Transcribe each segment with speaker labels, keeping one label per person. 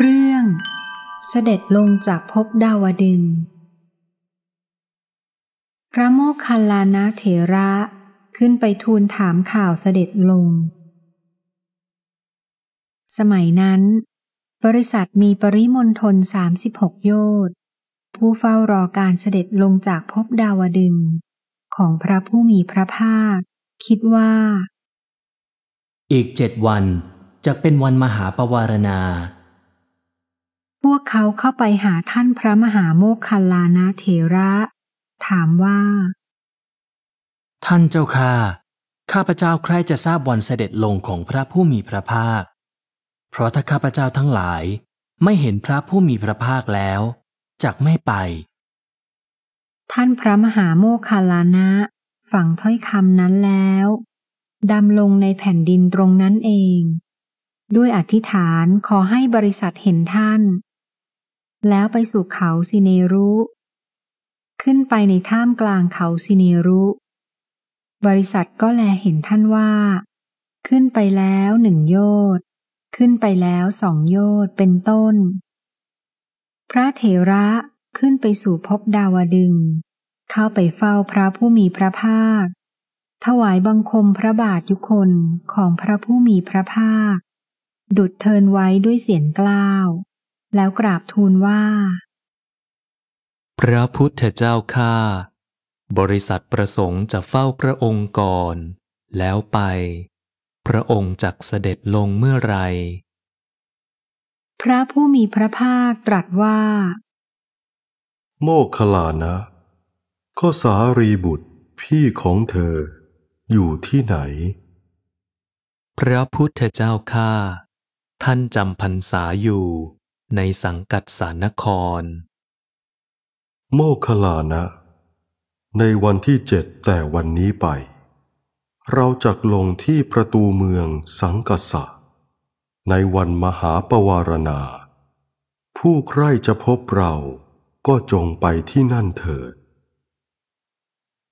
Speaker 1: เรื่องเสด็จลงจากภพดาวดึง พระโมคคัลลานะเถระขึ้นไปทูลถามข่าวเสด็จลง สมัยนั้น บริษัทมีปริมณฑล36 โยชน์ผู้เฝ้ารอการเสด็จลงจากภพดาวดึง ของพระผู้มีพระภาค คิดว่า
Speaker 2: อีกเจ็ดวันจะเป็นวันมหาปวารณา
Speaker 1: พวกเขาเข้าไปหาท่านพระมหาโมคคัลลานะเถระ ถามว่า
Speaker 2: ท่านเจ้าค่ะข้าพเจ้าใครจะทราบวันเสด็จลงของพระผู้มีพระภาค เพราะถ้าข้าพเจ้าทั้งหลายไม่เห็นพระผู้มีพระภาคแล้วจักไม่ไป
Speaker 1: ท่านพระมหาโมคคัลลานะฝังถ้อยคำนั้นแล้วดำลงในแผ่นดินตรงนั้นเอง ด้วยอธิษฐานขอให้บริษัทเห็นท่านแล้วไปสู่เขาซิเนรุขึ้นไปในท่ามกลางเขาซิเนรุบริษัทก็แลเห็นท่านว่า ขึ้นไปแล้วหนึ่งโยชนขึ้นไปแล้วสองโยชน์เป็นต้น พระเถระ ขึ้นไปสู่พบดาวดึง เข้าไปเฝ้าพระผู้มีพระภาค ถวายบังคมพระบาทยุคนของพระผู้มีพระภาค ดุดเทินไว้ด้วยเสียงกล้าวแล้วกราบทูลว่า
Speaker 2: พระพุทธเจ้าข้าบริษัทประสงค์จะเฝ้าพระองค์ก่อน แล้วไป พระองค์จักเสด็จลงเมื่อไร
Speaker 1: พระผู้มีพระภาคตรัสว่า
Speaker 3: โมคลานะข้อสารีบุตร พี่ของเธอ อยู่ที่ไหน พระพุทธเจ
Speaker 2: ้าข้าท่านจำพรรษาอยู่
Speaker 3: ในสังกัดสานคร โมคลานะในวันที่เจ็ดแต่วันนี้ไป เราจะลงที่ประตูเมืองสังกัสะ ในวันมหาปวารณา ผู้ใครจะพบเราก็จงไปที่นั่นเถิด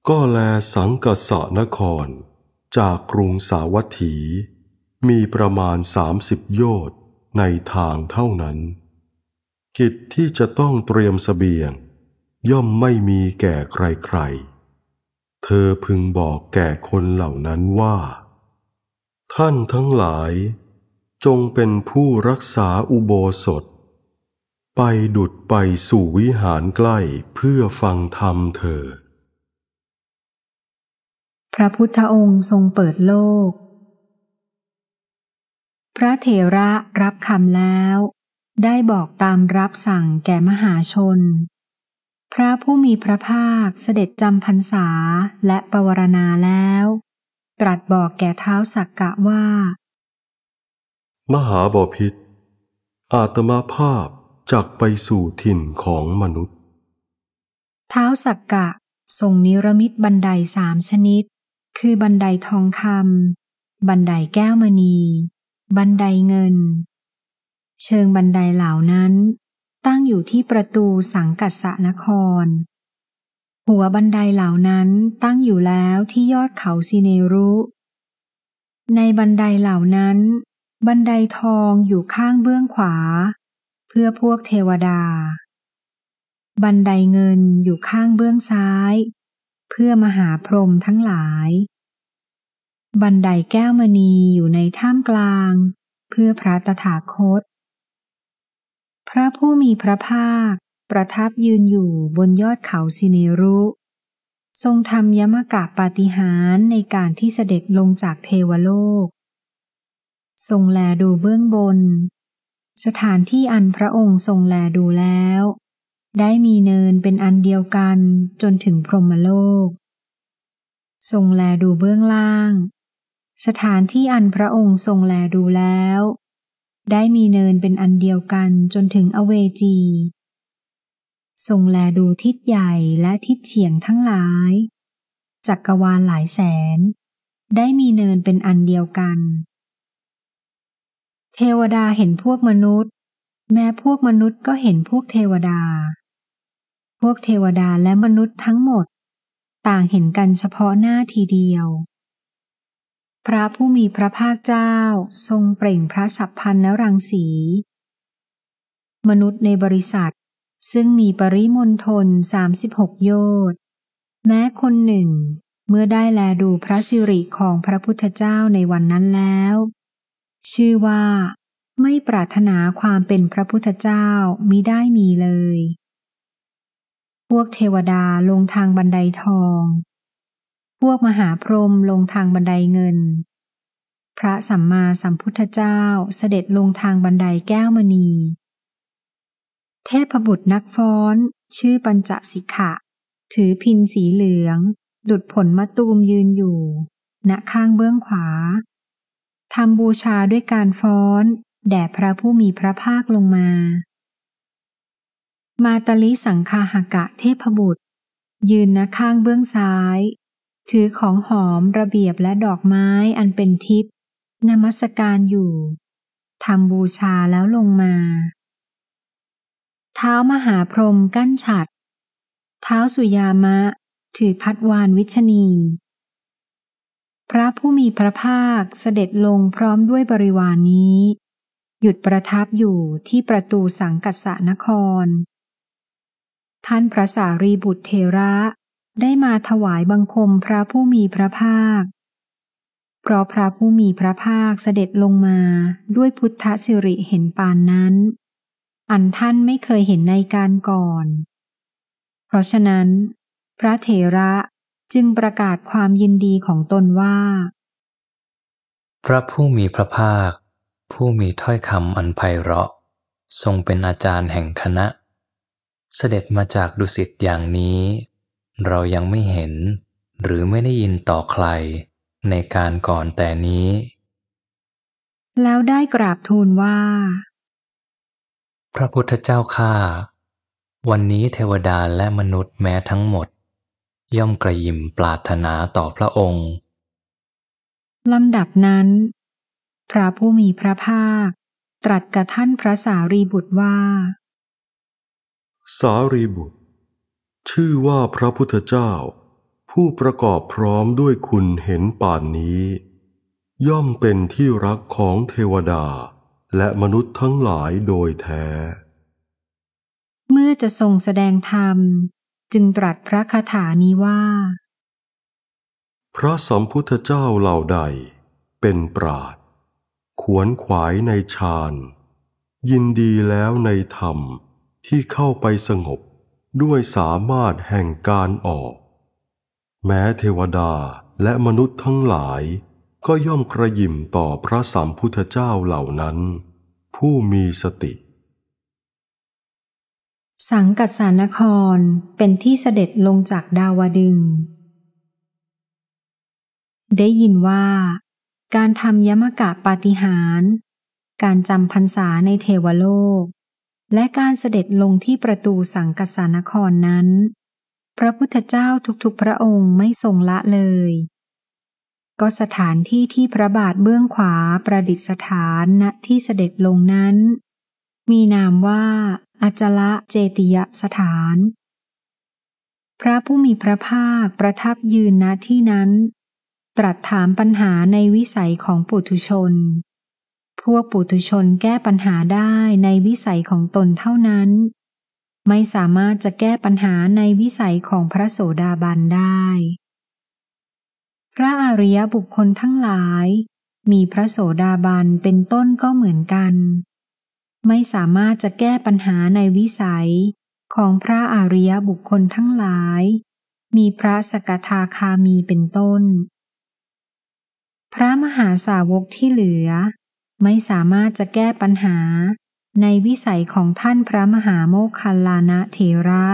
Speaker 3: ก็แลสังกัสะนครจากกรุงสาวัตถี มีประมาณสามสิบโยชน์ในทางเท่านั้นิตที่จะต้องเตรียมสเสบียง ย่อมไม่มีแก่ใครๆ เธอพึงบอกแก่คนเหล่านั้นว่า ท่านทั้งหลาย จงเป็นผู้รักษาอุโบสถ ไปดุดไปสู่วิหารใกล้เพื่อฟังธรรมเธอ
Speaker 1: พระพุทธองค์ทรงเปิดโลก พระเถระรับคำแล้วได้บอกตามรับสั่งแก่มหาชน พระผู้มีพระภาคเสด็จจำพรรษาและปวารณาแล้ว ตรัสบอกแก่เท้าสักกะว่า
Speaker 3: มหาบาพิษอาตมาภาพจากไปสู่ถิ่นของมนุษย์
Speaker 1: เท้าสักกะทรงนิรมิตบันไดสามชนิด คือบันไดทองคำบันไดแก้วมณี บันไดเงินเชิงบันไดเหล่านั้น ตั้งอยู่ที่ประตูสังกัสสนคร หัวบันไดเหล่านั้นตั้งอยู่แล้วที่ยอดเขาซีเนรุในบันไดเหล่านั้น บันไดทองอยู่ข้างเบื้องขวา เพื่อพวกเทวดา บันไดเงินอยู่ข้างเบื้องซ้าย เพื่อมหาพรหมทั้งหลาย บันไดแก้วมณีอยู่ในท่ามกลาง เพื่อพระตถาคตพระผู้มีพระภาคประทับยืนอยู่บนยอดเขาสิเนรุทรงทำยมกะปาฏิหาริย์ในการที่เสด็จลงจากเทวโลก ทรงแลดูเบื้องบน สถานที่อันพระองค์ทรงแลดูแล้ว ได้มีเนินเป็นอันเดียวกันจนถึงพรหมโลก ทรงแลดูเบื้องล่าง สถานที่อันพระองค์ทรงแลดูแล้วได้มีเนินเป็นอันเดียวกันจนถึงอเวจี ทรงแลดูทิศใหญ่และทิศเฉียงทั้งหลาย จักกรวาลหลายแสน ได้มีเนินเป็นอันเดียวกัน เทวดาเห็นพวกมนุษย์ แม้พวกมนุษย์ก็เห็นพวกเทวดา พวกเทวดาและมนุษย์ทั้งหมด ต่างเห็นกันเฉพาะหน้าทีเดียวพระผู้มีพระภาคเจ้าทรงเปล่งพระฉับพันนรังสีมนุษย์ในบริษัท ซึ่งมีปริมณฑล36 โยชน์แม้คนหนึ่ง เมื่อได้แลดูพระสิริของพระพุทธเจ้าในวันนั้นแล้ว ชื่อว่า ไม่ปรารถนาความเป็นพระพุทธเจ้ามิได้มีเลย พวกเทวดาลงทางบันไดทองพวกมหาพรหมลงทางบันไดเงิน พระสัมมาสัมพุทธเจ้าเสด็จลงทางบันไดแก้วมณี เทพบุตรนักฟ้อนชื่อปัญจสิกขะ ถือพินสีเหลือง ดุดผลมะตูมยืนอยู่ ณข้างเบื้องขวา ทำบูชาด้วยการฟ้อนแด่พระผู้มีพระภาคลงมา มาตลิสังคาหกะเทพบุตร ยืนณข้างเบื้องซ้ายถือของหอมระเบียบและดอกไม้อันเป็นทิพย์นมัสการอยู่ทำบูชาแล้วลงมา เท้ามหาพรหมกั้นฉัด เท้าสุยามะ ถือพัดวานวิชนีพระผู้มีพระภาคเสด็จลงพร้อมด้วยบริวารนนี้ หยุดประทับอยู่ที่ประตูสังกัสสนคร ท่านพระสารีบุตรเทระได้มาถวายบังคมพระผู้มีพระภาค เพราะพระผู้มีพระภาคเสด็จลงมาด้วยพุทธสิริเห็นปานนั้น อันท่านไม่เคยเห็นในการก่อน เพราะฉะนั้น พระเถระจึงประกาศความยินดีของตนว่า
Speaker 2: พระผู้มีพระภาค ผู้มีถ้อยคำอันไพเราะ ทรงเป็นอาจารย์แห่งคณะ เสด็จมาจากดุสิตอย่างนี้เรายังไม่เห็นหรือไม่ได้ยินต่อใครในการก่อนแต่นี้
Speaker 1: แล้วได้กราบทูลว่า
Speaker 2: พระพุทธเจ้าข้าวันนี้เทวดาและมนุษย์แม้ทั้งหมดย่อมกระยิมปรารถนาต่อพระองค์
Speaker 1: ลำดับนั้น พระผู้มีพระภาค ตรัสกับท่านพระสารีบุตรว่า
Speaker 3: สารีบุตรชื่อว่าพระพุทธเจ้า ผู้ประกอบพร้อมด้วยคุณเห็นป่านนี้ ย่อมเป็นที่รักของเทวดาและมนุษย์ทั้งหลายโดยแท้
Speaker 1: เมื่อจะทรงแสดงธรรมจึงตรัสพระคาถานี้ว่า
Speaker 3: พระสัมพุทธเจ้าเหล่าใด เป็นปราดขวนขวายในฌานยินดีแล้วในธรรมที่เข้าไปสงบด้วยสามารถแห่งการออก แม้เทวดาและมนุษย์ทั้งหลาย ก็ย่อมกระยิมต่อพระสัมพุทธเจ้าเหล่านั้น ผู้มีสติ
Speaker 1: สังกัสานครเป็นที่เสด็จลงจากดาวดึง ได้ยินว่าการทำยมกะปาฏิหาร การจำพรรษาในเทวโลกและการเสด็จลงที่ประตูสังกสานครนั้น พระพุทธเจ้าทุกๆพระองค์ไม่ทรงละเลย ก็สถานที่ที่พระบาทเบื้องขวาประดิษฐานณที่เสด็จลงนั้น มีนามว่าอาจละเจติยสถาน พระผู้มีพระภาคประทับยืนณที่นั้น ตรัสถามปัญหาในวิสัยของปุถุชนพวกปุถุชนแก้ปัญหาได้ในวิสัยของตนเท่านั้น ไม่สามารถจะแก้ปัญหาในวิสัยของพระโสดาบันได้ พระอริยบุคคลทั้งหลาย มีพระโสดาบันเป็นต้นก็เหมือนกัน ไม่สามารถจะแก้ปัญหาในวิสัยของพระอริยบุคคลทั้งหลาย มีพระสกทาคามีเป็นต้น พระมหาสาวกที่เหลือไม่สามารถจะแก้ปัญหา ในวิสัยของท่านพระมหาโมคคัลลานะเถระ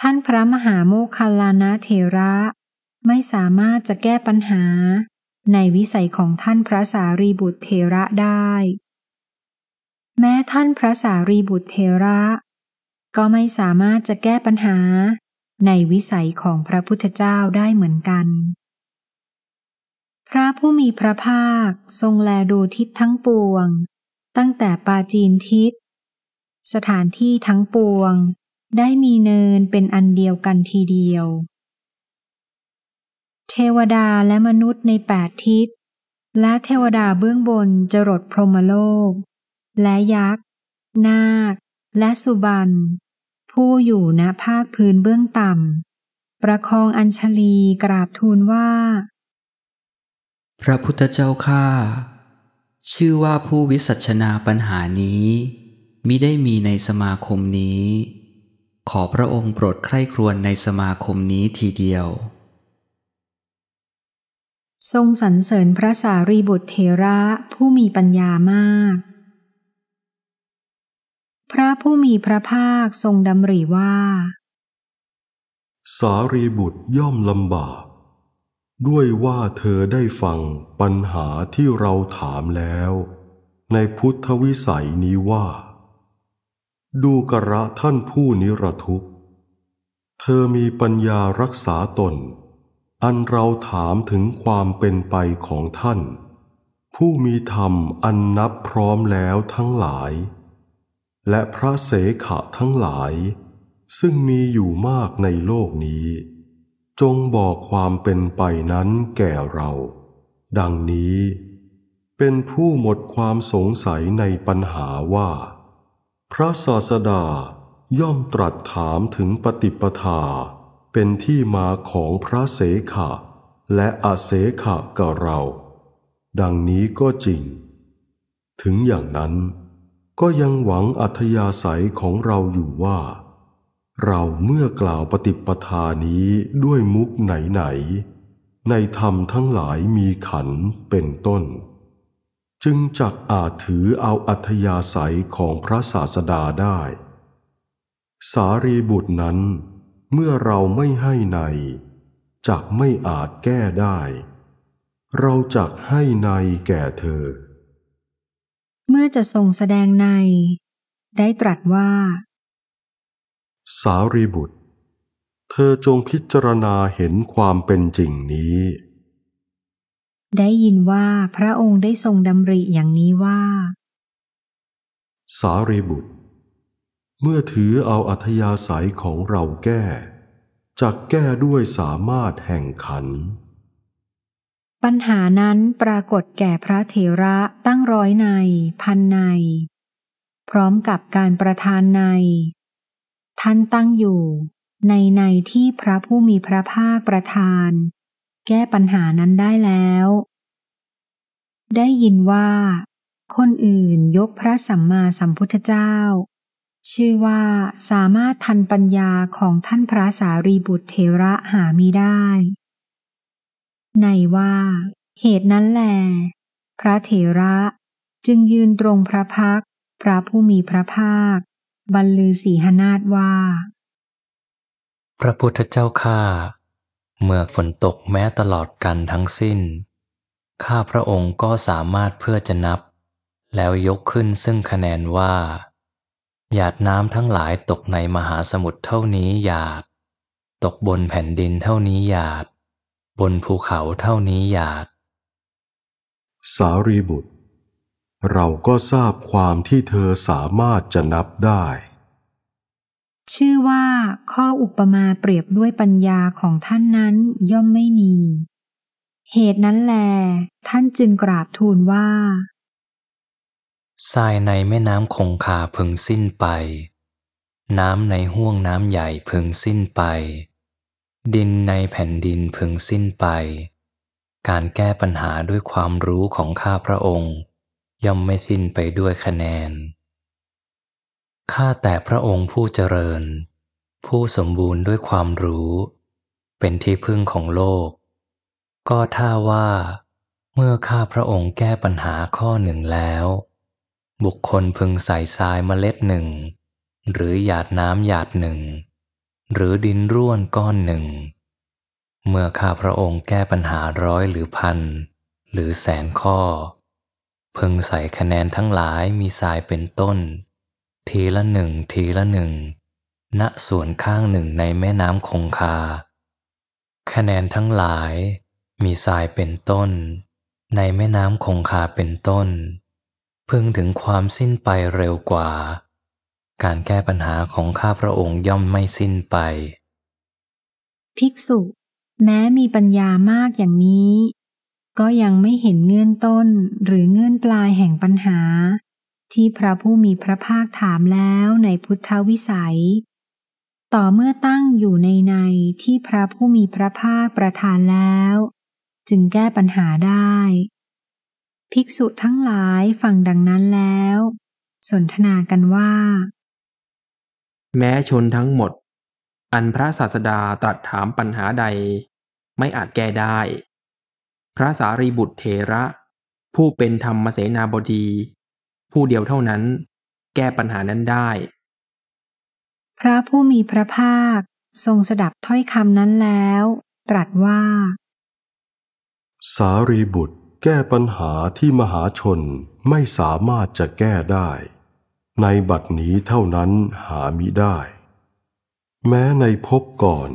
Speaker 1: ท่านพระมหาโมคคัลลานะเถระ ไม่สามารถจะแก้ปัญหา ในวิสัยของท่านพระสารีบุตรเถระได้ แม้ท่านพระสารีบุตรเถระ ก็ไม่สามารถจะแก้ปัญหา ในวิสัยของพระพุทธเจ้าได้เหมือนกันพระผู้มีพระภาคทรงแลดูทิศทั้งปวง ตั้งแต่ปาจีนทิศสถานที่ทั้งปวงได้มีเนินเป็นอันเดียวกันทีเดียว เทวดาและมนุษย์ในแปดทิศ และเทวดาเบื้องบนจรดพรหมโลก และยักษ์ นาค และสุบันผู้อยู่ณภาคพื้นเบื้องต่ำประคองอัญชลีกราบทูลว่า
Speaker 4: พระพุทธเจ้าข้าชื่อว่าผู้วิสัชนาปัญหานี้มิได้มีในสมาคมนี้ ขอพระองค์โปรดใคร่ครวญในสมาคมนี้ทีเดียว
Speaker 1: ทรงสรรเสริญพระสารีบุตรเทระผู้มีปัญญามาก พระผู้มีพระภาคทรงดำริว่า
Speaker 3: สารีบุตรย่อมลำบากด้วยว่าเธอได้ฟังปัญหาที่เราถามแล้ว ในพุทธวิสัยนี้ว่า ดูกระท่านผู้นิรทุกเธอมีปัญญารักษาตน อันเราถามถึงความเป็นไปของท่าน ผู้มีธรรมอันนับพร้อมแล้วทั้งหลาย และพระเสขะทั้งหลาย ซึ่งมีอยู่มากในโลกนี้จงบอกความเป็นไปนั้นแก่เรา ดังนี้ เป็นผู้หมดความสงสัยในปัญหาว่า พระศาสดาย่อมตรัสถามถึงปฏิปทา เป็นที่มาของพระเสขะ และอาเสขะกับเรา ดังนี้ก็จริง ถึงอย่างนั้น ก็ยังหวังอัธยาศัยของเราอยู่ว่าเราเมื่อกล่าวปฏิปทานี้ด้วยมุกไหนไหน ในธรรมทั้งหลายมีขันเป็นต้น จึงจักอาจถือเอาอัธยาศัยของพระศาสดาได้ สารีบุตรนั้นเมื่อเราไม่ให้ในจักไม่อาจแก้ได้ เราจักให้ในแก่เธอ
Speaker 1: เมื่อจะทรงแสดงใน ได้ตรัสว่า
Speaker 3: สารีบุตร เธอจงพิจารณาเห็นความเป็นจริงนี้
Speaker 1: ได้ยินว่าพระองค์ได้ทรงดำริอย่างนี้ว่า ส
Speaker 3: ารีบุตร เมื่อถือเอาอัธยาศัยของเราแก้จักแก้ด้วยสามารถแห่งขัน
Speaker 1: ปัญหานั้นปรากฏแก่พระเถระตั้งร้อยในพันใน พร้อมกับการประทานในท่านตั้งอยู่ในในที่พระผู้มีพระภาคประทาน แก้ปัญหานั้นได้แล้ว ได้ยินว่าคนอื่นยกพระสัมมาสัมพุทธเจ้า ชื่อว่าสามารถทันปัญญาของท่านพระสารีบุตรเทระหามีได้ ในว่าเหตุนั้นแล พระเถระจึงยืนตรงพระพักพระผู้มีพระภาคบรรลือสีหนาฏว่า
Speaker 2: พระพุทธเจ้าข้าเมื่อฝนตกแม้ตลอดกันทั้งสิ้น ข้าพระองค์ก็สามารถเพื่อจะนับ แล้วยกขึ้นซึ่งคะแนนว่าหยาดน้ำทั้งหลายตกในมหาสมุทรเท่านี้หยาด ตกบนแผ่นดินเท่านี้หยาด บนภูเขาเท่านี้หยาด
Speaker 3: สารีบุตรเราก็ทราบความที่เธอสามารถจะนับได้
Speaker 1: ชื่อว่าข้ออุปมาเปรียบด้วยปัญญาของท่านนั้นย่อมไม่มี เหตุนั้นแล ท่านจึงกราบทูลว่า
Speaker 2: ทรายในแม่น้ำคงคาพึงสิ้นไป น้ำในห้วงน้ำใหญ่พึงสิ้นไป ดินในแผ่นดินพึงสิ้นไป การแก้ปัญหาด้วยความรู้ของข้าพระองค์ย่อมไม่สิ้นไปด้วยคะแนน ข้าแต่พระองค์ผู้เจริญ ผู้สมบูรณ์ด้วยความรู้ เป็นที่พึ่งของโลก ก็ถ้าว่าเมื่อข้าพระองค์แก้ปัญหาข้อหนึ่งแล้ว บุคคลพึงใส่ทรายเมล็ดหนึ่ง หรือหยาดน้ำหยาดหนึ่ง หรือดินร่วนก้อนหนึ่ง เมื่อข้าพระองค์แก้ปัญหาร้อยหรือพัน หรือแสนข้อพึงใส่คะแนนทั้งหลายมีทรายเป็นต้น ทีละหนึ่งทีละหนึ่งณส่วนข้างหนึ่งในแม่น้ำคงคาคะแนนทั้งหลายมีทรายเป็นต้น ในแม่น้ำคงคาเป็นต้นพึงถึงความสิ้นไปเร็วกว่า การแก้ปัญหาของข้าพระองค์ย่อมไม่สิ้นไป
Speaker 1: ภิกษุแม้มีปัญญามากอย่างนี้ก็ยังไม่เห็นเงื่อนต้นหรือเงื่อนปลายแห่งปัญหา ที่พระผู้มีพระภาคถามแล้วในพุทธวิสัย ต่อเมื่อตั้งอยู่ในในที่พระผู้มีพระภาคประทานแล้ว จึงแก้ปัญหาได้ ภิกษุทั้งหลาย ฟังดังนั้นแล้ว สนทนากันว่า
Speaker 2: แม้ชนทั้งหมด อันพระศาสดาตรัสถามปัญหาใด ไม่อาจแก้ได้พระสารีบุตรเถระ ผู้เป็นธรรมเสนาบดีผู้เดียวเท่านั้น แก้
Speaker 3: ปัญหานั้นได้
Speaker 1: พระผู้มีพระภาคทรงสดับถ้อยคำนั้นแล้ว ตรัสว่า
Speaker 3: สารีบุตรแก้ปัญหาที่มหาชนไม่สามารถจะแก้ได้ ในบัดนี้เท่านั้นหามิได้ แม้ในพบก่อน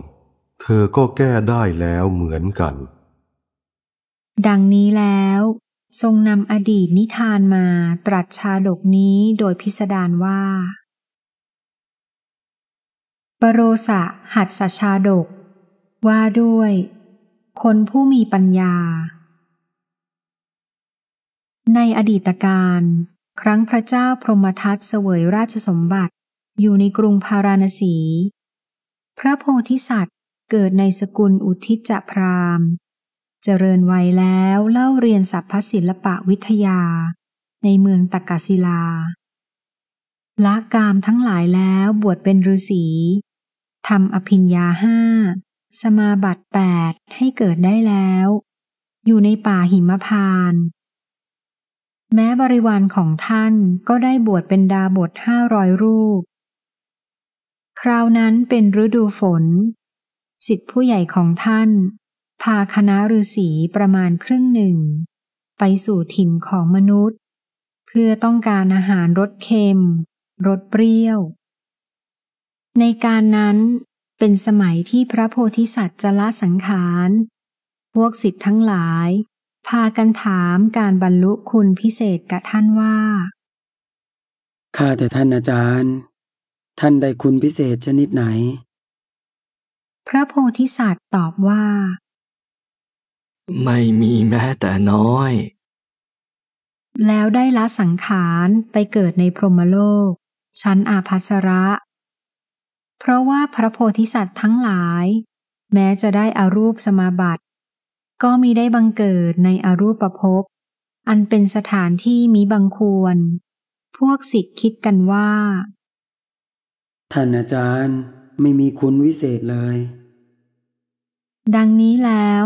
Speaker 3: เธอก็แก้ได้แล้วเหมือนกัน
Speaker 1: ดังนี้แล้ว ทรงนำอดีตนิทานมาตรัสชาดกนี้โดยพิสดารว่าปรโรสะหัดสชาดก ว่าด้วย คนผู้มีปัญญา ในอดีตการ ครั้งพระเจ้าพรหมทัตเสวยราชสมบัติอยู่ในกรุงพาราณสี พระโพธิสัตว์เกิดในสกุลอุทิจพราหมณเจริญวัยแล้วเล่าเรียนศัพทศิลปะวิทยา ในเมืองตักกศิลา ละกามทั้งหลายแล้วบวชเป็นฤาษีทำอภิญญาห้าสมาบัติแปดให้เกิดได้แล้ว อยู่ในป่าหิมพาน แม้บริวารของท่านก็ได้บวชเป็นดาบทห้าร้อยรูป คราวนั้นเป็นฤดูฝน สิทธิผู้ใหญ่ของท่านพาคณะฤาษีประมาณครึ่งหนึ่ง ไปสู่ถิ่นของมนุษย์ เพื่อต้องการอาหารรสเค็มรสเปรี้ยว ในการนั้นเป็นสมัยที่พระโพธิสัตว์จะละสังขารพวกสิทธิ์ทั้งหลาย พากันถามการบรรลุคุณพิเศษกับท่านว่า
Speaker 3: ข้าแต่ท่านอาจารย์ ท่านได้คุณพิเศษชนิดไหน
Speaker 1: พระโพธิสัตว์ตอบว่า
Speaker 4: ไม่มีแม้แต่น้อย
Speaker 1: แล้วได้ละสังขารไปเกิดในพรหมโลก ชั้นอาภัสระ เพราะว่าพระโพธิสัตว์ทั้งหลาย แม้จะได้อารูปสมาบัติ ก็มีได้บังเกิดในอรูปภพอันเป็นสถานที่มีบังควร พวกสิทธิคิดกันว่า
Speaker 3: ท่านอาจารย์ไม่มีคุณวิเศษเลย
Speaker 1: ดังนี้แล้ว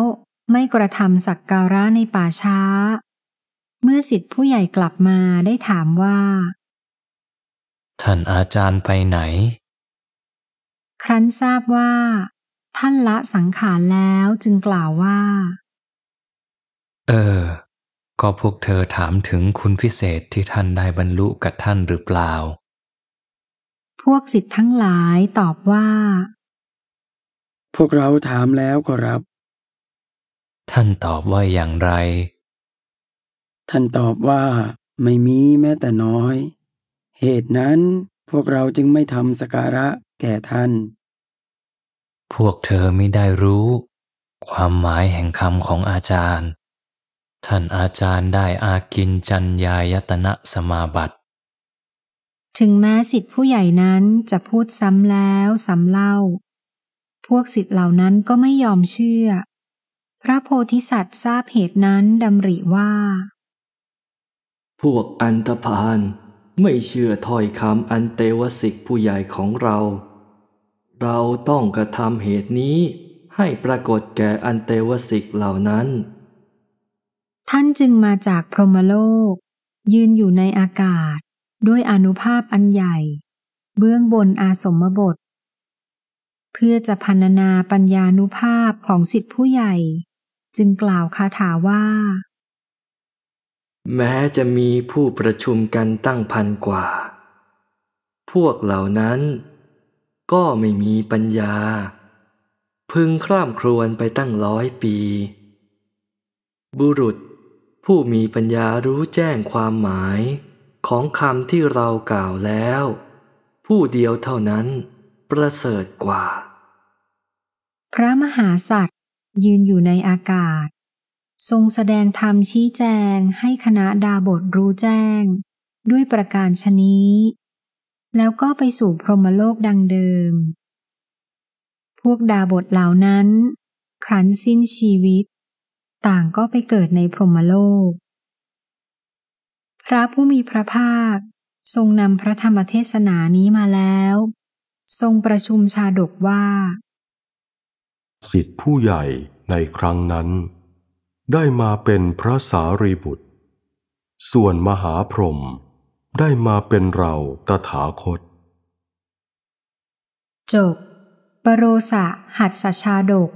Speaker 1: ไม่กระทำสักการะในป่าช้า เมื่อสิทธิผู้ใหญ่กลับมาได้ถามว่า
Speaker 2: ท่านอาจารย์ไปไหน
Speaker 1: ครั้นทราบว่า ท่านละสังขารแล้วจึงกล่าวว่า
Speaker 2: เออ ก็พวกเธอถามถึงคุณพิเศษที่ท่านได้บรรลุกับท่านหรือเปล่า
Speaker 1: พวกสิทธิ์ทั้งหลายตอบว่า
Speaker 3: พวกเราถามแล้วก็รับ
Speaker 2: ท่านตอบว่าอย่างไร
Speaker 3: ท่านตอบว่าไม่มีแม้แต่น้อย เหตุนั้นพวกเราจึงไม่ทำสการะแก่ท่าน
Speaker 2: พวกเธอไม่ได้รู้ ความหมายแห่งคำของอาจารย์ ท่านอาจารย์ได้อากินจัญญายตนะสมาบัติ
Speaker 1: ถึงแม้สิทธิผู้ใหญ่นั้นจะพูดซ้ำแล้วซ้ำเล่า พวกสิทธิเหล่านั้นก็ไม่ยอมเชื่อพระโพธิสัตว์ทราบเหตุนั้น ดำริว่า
Speaker 4: พวกอันธพาลไม่เชื่อถ้อยคำอันเตวสิกผู้ใหญ่ของเรา เราต้องกระทำเหตุนี้ให้ปรากฏแก่อันเตวสิกเหล่านั้น
Speaker 1: ท่านจึงมาจากพรหมโลก ยืนอยู่ในอากาศด้วยอนุภาพอันใหญ่ เบื้องบนอาสมบท เพื่อจะพันนาปัญญานุภาพของสิทธิผู้ใหญ่จึงกล่าวคาถาว่า
Speaker 4: แม้จะมีผู้ประชุมกันตั้งพันกว่า พวกเหล่านั้น ก็ไม่มีปัญญา พึงคร่ำครวญไปตั้งร้อยปี บุรุษ ผู้มีปัญญารู้แจ้งความหมายของคำที่เรากล่าวแล้ว ผู้เดียวเท่านั้นประเสริฐกว่า
Speaker 1: พระมหาสัตวยืนอยู่ในอากาศ ทรงแสดงธรรมชี้แจงให้คณะดาบทรู้แจ้ง ด้วยประการชนี้ แล้วก็ไปสู่พรหมโลกดังเดิม พวกดาบทเหล่านั้น ครั้นสิ้นชีวิต ต่างก็ไปเกิดในพรหมโลก พระผู้มีพระภาคทรงนำพระธรรมเทศนานี้มาแล้ว ทรงประชุมชาดกว่า
Speaker 3: สิทธิผู้ใหญ่ในครั้งนั้น ได้มาเป็นพระสารีบุตร ส่วนมหาพรหมได้มาเป็นเราตถาคต
Speaker 1: จบปรโรสะหัดสชาดก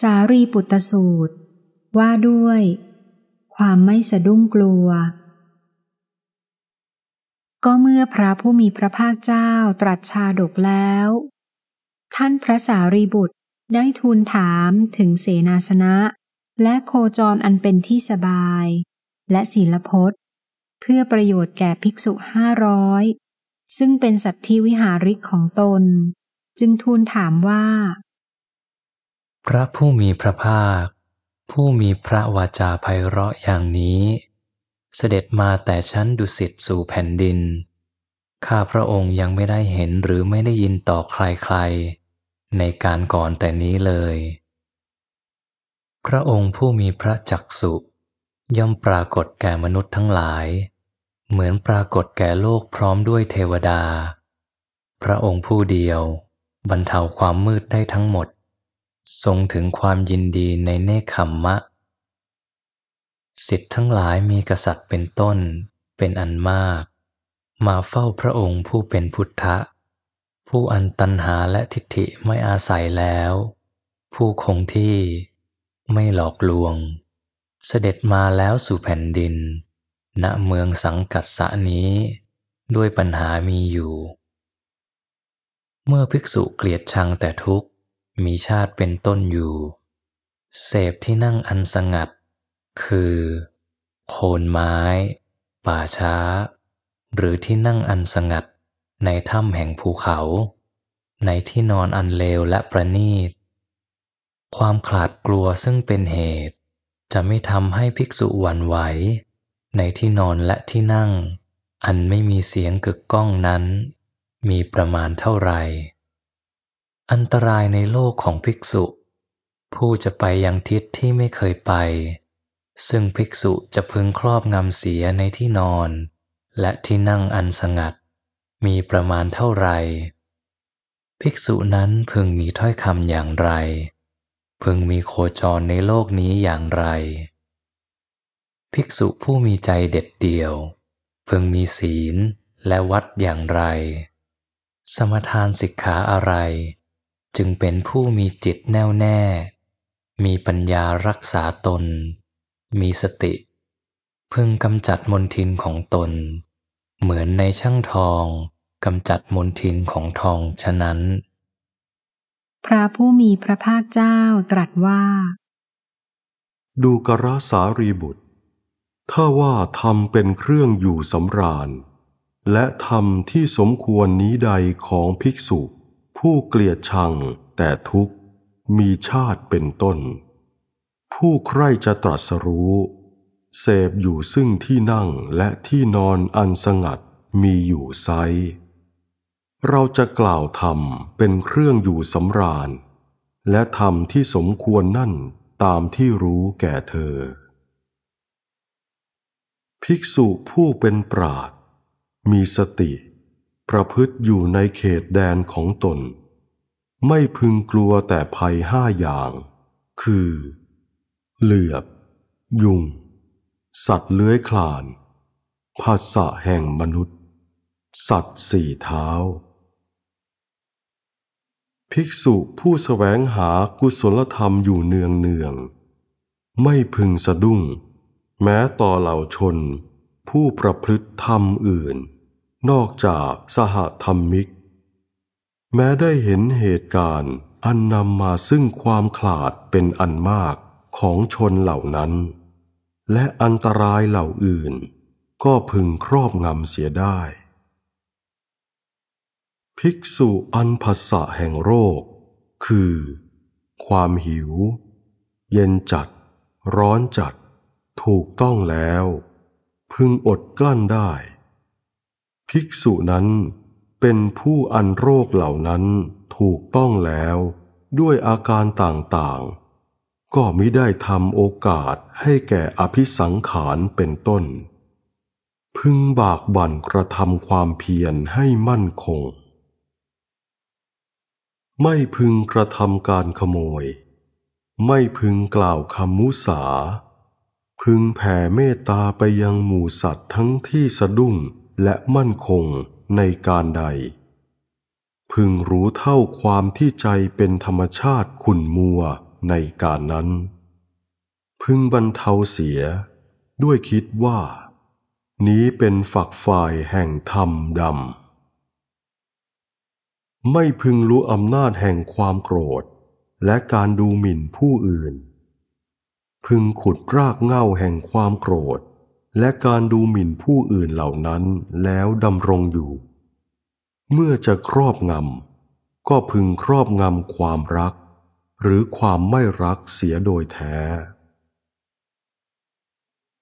Speaker 1: สารีปุตตสูตรว่าด้วย ความไม่สะดุ้งกลัว ก็เมื่อพระผู้มีพระภาคเจ้าตรัสชาดกแล้วท่านพระสารีบุตรได้ทูลถามถึงเสนาสนะ และโคจรอันเป็นที่สบาย และศีลพจน์เพื่อประโยชน์แก่ภิกษุห้าร้อยซึ่งเป็นสัตธิวิหาริกของตน จึงทูลถามว่า
Speaker 2: พระผู้มีพระภาค ผู้มีพระวาจาไพเราะอย่างนี้ เสด็จมาแต่ชั้นดุสิตสู่แผ่นดิน ข้าพระองค์ยังไม่ได้เห็นหรือไม่ได้ยินต่อใครๆในการก่อนแต่นี้เลย พระองค์ผู้มีพระจักสุย่อมปรากฏแก่มนุษย์ทั้งหลาย เหมือนปรากฏแก่โลกพร้อมด้วยเทวดา พระองค์ผู้เดียวบรรเทาความมืดได้ทั้งหมด ทรงถึงความยินดีในเนคขมมะสิทธิ์ทั้งหลายมีกษัตริย์เป็นต้น เป็นอันมาก มาเฝ้าพระองค์ผู้เป็นพุทธะผู้อันตัณหาและทิฏฐิไม่อาศัยแล้ว ผู้คงที่ไม่หลอกลวง เสด็จมาแล้วสู่แผ่นดิน ณเมืองสังกัสสะนี้ด้วยปัญหามีอยู่ เมื่อภิกษุเกลียดชังแต่ทุกข์ มีชาติเป็นต้นอยู่ เสพที่นั่งอันสงัด คือ โคนไม้ ป่าช้า หรือที่นั่งอันสงัดในถ้ำแห่งภูเขา ในที่นอนอันเลวและประณีต ความขลาดกลัวซึ่งเป็นเหตุ จะไม่ทำให้ภิกษุหวั่นไหว ในที่นอนและที่นั่ง อันไม่มีเสียงกึกก้องนั้น มีประมาณเท่าไหร่อันตรายในโลกของภิกษุ ผู้จะไปยังทิศที่ไม่เคยไป ซึ่งภิกษุจะพึงครอบงำเสียในที่นอน และที่นั่งอันสงัดมีประมาณเท่าไร ภิกษุนั้นพึงมีถ้อยคำอย่างไร พึงมีโคจรในโลกนี้อย่างไร ภิกษุผู้มีใจเด็ดเดี่ยว พึงมีศีลและวัดอย่างไร สมทานสิกขาอะไร จึงเป็นผู้มีจิตแน่วแน่ มีปัญญารักษาตน มีสติ พึงกำจัดมนทินของตนเหมือนในช่างทองกำจัดมลทินของทองฉะนั้น
Speaker 1: พระผู้มีพระภาคเจ้าตรัสว่า
Speaker 3: ดูกระสารีบุตรถ้าว่าทำเป็นเครื่องอยู่สำราญ และทำที่สมควรนี้ใดของภิกษุ ผู้เกลียดชังแต่ทุกข์ มีชาติเป็นต้น ผู้ใครจะตรัสรู้เสพอยู่ซึ่งที่นั่งและที่นอนอันสงัดมีอยู่ไซ เราจะกล่าวธรรมเป็นเครื่องอยู่สำราญ และธรรมที่สมควรนั่นตามที่รู้แก่เธอ ภิกษุผู้เป็นปราดมีสติ ประพฤติอยู่ในเขตแดนของตน ไม่พึงกลัวแต่ภัยห้าอย่าง คือ เหลือบยุงสัตว์เลื้อยคลาน ภาษะแห่งมนุษย์ สัตว์สี่เท้า ภิกษุผู้สแสวงหากุศลธรรมอยู่เนืองเนืองไม่พึงสะดุ้ง แม้ต่อเหล่าชน ผู้ประพฤติธรรมอื่น นอกจากสหธรรมิก แม้ได้เห็นเหตุการณ์อันนำมาซึ่งความขลาดเป็นอันมากของชนเหล่านั้นและอันตรายเหล่าอื่น ก็พึงครอบงำเสียได้ ภิกษุอันภัสสะแห่งโรคคือ ความหิว เย็นจัด ร้อนจัด ถูกต้องแล้ว พึงอดกลั้นได้ ภิกษุนั้นเป็นผู้อันโรคเหล่านั้นถูกต้องแล้วด้วยอาการต่างๆก็มิได้ทำโอกาสให้แก่อภิสังขารเป็นต้น พึงบากบั่นกระทำความเพียรให้มั่นคง ไม่พึงกระทำการขโมย ไม่พึงกล่าวคำมุสา พึงแผ่เมตตาไปยังหมู่สัตว์ทั้งที่สะดุ้งและมั่นคงในการใด พึงรู้เท่าความที่ใจเป็นธรรมชาติขุนมัวในการนั้น พึงบรรเทาเสีย ด้วยคิดว่านี้เป็นฝักฝ่ายแห่งธรรมดำไม่พึงรู้อำนาจแห่งความโกรธ และการดูหมิ่นผู้อื่น พึงขุดรากเง่าแห่งความโกรธ และการดูหมิ่นผู้อื่นเหล่านั้นแล้วดำรงอยู่ เมื่อจะครอบงำก็พึงครอบงำความรักหรือความไม่รักเสียโดยแท้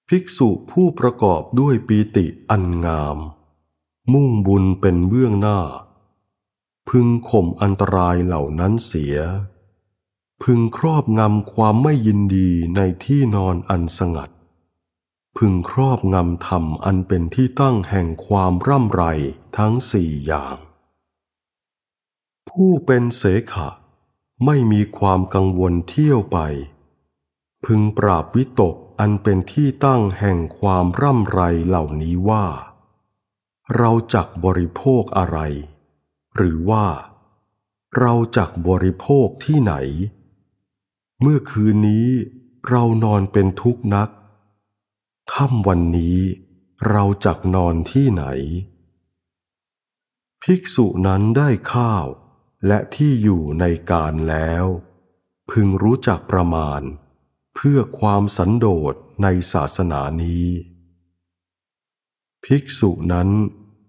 Speaker 3: ภิกษุผู้ประกอบด้วยปีติอันงาม มุ่งบุญเป็น เบื้องหน้า พึงข่มอันตรายเหล่านั้นเสีย พึงครอบงำความไม่ยินดีในที่นอนอันสงัด พึงครอบงำธรรมอันเป็นที่ตั้งแห่งความร่ำไรทั้งสี่อย่าง ผู้เป็นเสขะไม่มีความกังวลเที่ยวไป พึงปราบวิตกอันเป็นที่ตั้งแห่งความร่ำไรเหล่านี้ว่า เราจักบริโภคอะไร หรือว่า เราจักบริโภคที่ไหน เมื่อคืนนี้เรานอนเป็นทุกข์นักค่ำวันนี้ เราจักนอนที่ไหน ภิกษุนั้นได้ข้าวและที่อยู่ในการแล้ว พึงรู้จักประมาณ เพื่อความสันโดษในศาสนานี้ ภิกษุนั้น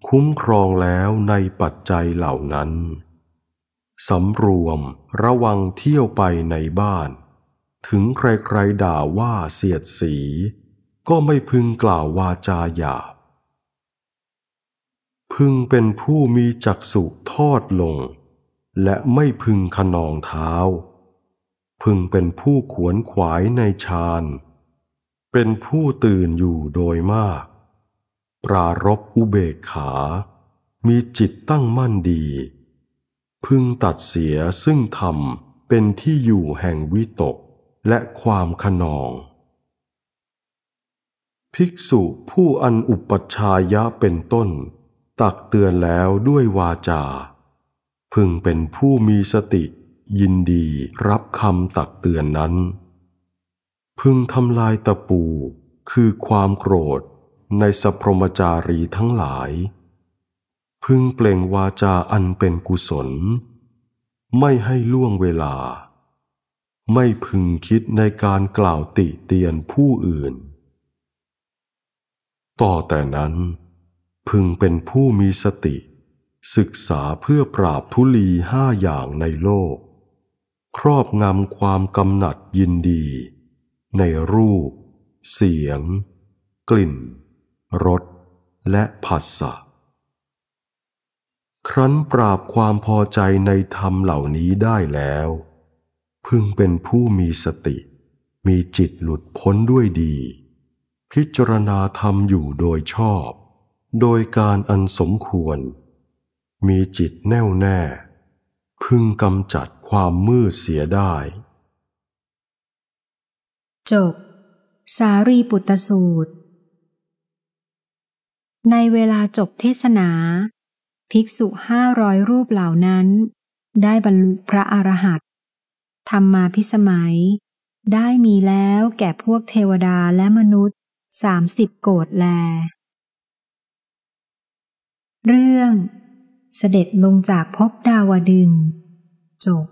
Speaker 3: คุ้มครองแล้วในปัจจัยเหล่านั้น สำรวมระวังเที่ยวไปในบ้าน ถึงใครๆด่าว่าเสียดสี ก็ไม่พึงกล่าววาจาหยาบ พึงเป็นผู้มีจักษุทอดลงและไม่พึงขนองเท้า พึงเป็นผู้ขวนขวายในฌานเป็นผู้ตื่นอยู่โดยมาก ปรารบอุเบกขามีจิตตั้งมั่นดี พึงตัดเสียซึ่งธรรม เป็นที่อยู่แห่งวิตกและความขนอง ภิกษุผู้อันอุปัชชายะเป็นต้น ตักเตือนแล้วด้วยวาจาพึงเป็นผู้มีสติยินดีรับคำตักเตือนนั้น พึงทำลายตะปู คือความโกรธในสัพรมจารีทั้งหลาย พึงเปล่งวาจาอันเป็นกุศล ไม่ให้ล่วงเวลา ไม่พึงคิดในการกล่าวติเตียนผู้อื่น ต่อแต่นั้น พึงเป็นผู้มีสติศึกษาเพื่อปราบทุลีห้าอย่างในโลก ครอบงำความกำหนัดยินดี ในรูป เสียง กลิ่นรสและผัสสะครั้นปราบความพอใจในธรรมเหล่านี้ได้แล้ว พึงเป็นผู้มีสติ มีจิตหลุดพ้นด้วยดี พิจารณาธรรมอยู่โดยชอบ โดยการอันสมควรมีจิตแน่วแน่ พึงกำจัดความมืดเสียได้
Speaker 1: จบ สารีปุตตสูตร ในเวลาจบเทศนา ภิกษุห้าร้อยรูปเหล่านั้น ได้บรรลุพระอรหัต ธรรมมาพิสมัยได้มีแล้วแก่พวกเทวดาและมนุษย์สามสิบโกรธแล เรื่องเสด็จลงจากภพดาวดึงจบ